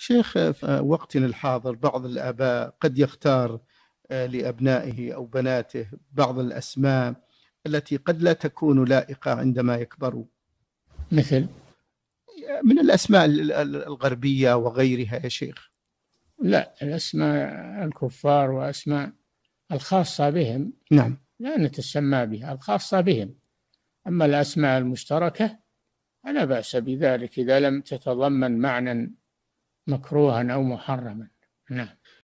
شيخ آه، في وقتنا الحاضر بعض الآباء قد يختار آه، لأبنائه أو بناته بعض الأسماء التي قد لا تكون لائقة عندما يكبروا مثل من الأسماء الغربية وغيرها يا شيخ لا الأسماء الكفار وأسماء الخاصة بهم نعم لا نتسمى بها الخاصة بهم أما الأسماء المشتركة فلا بأس بذلك إذا لم تتضمن معنى مكروها أو محرما نعم